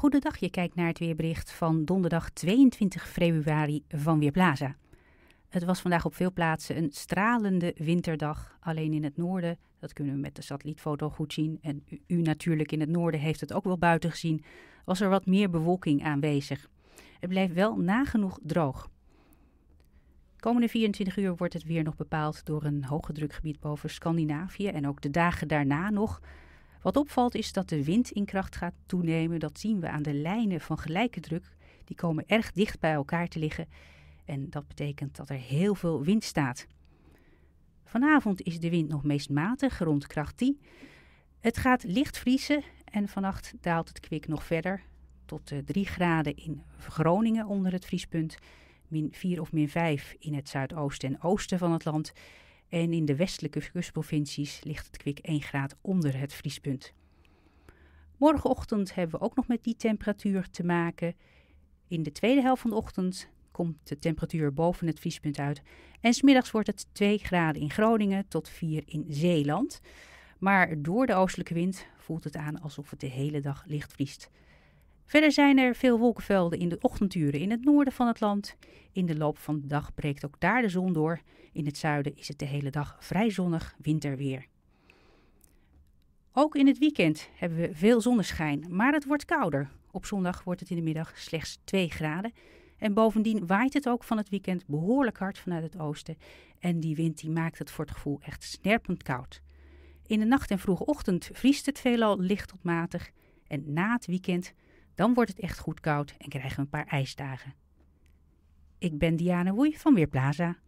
Goedendag, je kijkt naar het weerbericht van donderdag 22 februari van Weerplaza. Het was vandaag op veel plaatsen een stralende winterdag. Alleen in het noorden, dat kunnen we met de satellietfoto goed zien. En u, natuurlijk in het noorden heeft het ook wel buiten gezien. Was er wat meer bewolking aanwezig. Het blijft wel nagenoeg droog. Komende 24 uur wordt het weer nog bepaald door een hoge drukgebied boven Scandinavië. En ook de dagen daarna nog. Wat opvalt is dat de wind in kracht gaat toenemen. Dat zien we aan de lijnen van gelijke druk. Die komen erg dicht bij elkaar te liggen. En dat betekent dat er heel veel wind staat. Vanavond is de wind nog meest matig, rond kracht 10. Het gaat licht vriezen en vannacht daalt het kwik nog verder. Tot 3 eh, graden in Groningen onder het vriespunt. Min 4 of min 5 in het zuidoosten en oosten van het land en in de westelijke kustprovincies ligt het kwik 1 graad onder het vriespunt. Morgenochtend hebben we ook nog met die temperatuur te maken. In de tweede helft van de ochtend komt de temperatuur boven het vriespunt uit. En smiddags wordt het 2 graden in Groningen tot 4 in Zeeland. Maar door de oostelijke wind voelt het aan alsof het de hele dag licht vriest. Verder zijn er veel wolkenvelden in de ochtenduren in het noorden van het land. In de loop van de dag breekt ook daar de zon door. In het zuiden is het de hele dag vrij zonnig winterweer. Ook in het weekend hebben we veel zonneschijn, maar het wordt kouder. Op zondag wordt het in de middag slechts 2 graden. En bovendien waait het ook van het weekend behoorlijk hard vanuit het oosten. En die wind die maakt het voor het gevoel echt snerpend koud. In de nacht en vroege ochtend vriest het veelal licht tot matig. En na het weekend dan wordt het echt goed koud en krijgen we een paar ijsdagen. Ik ben Diana Woei van Weerplaza.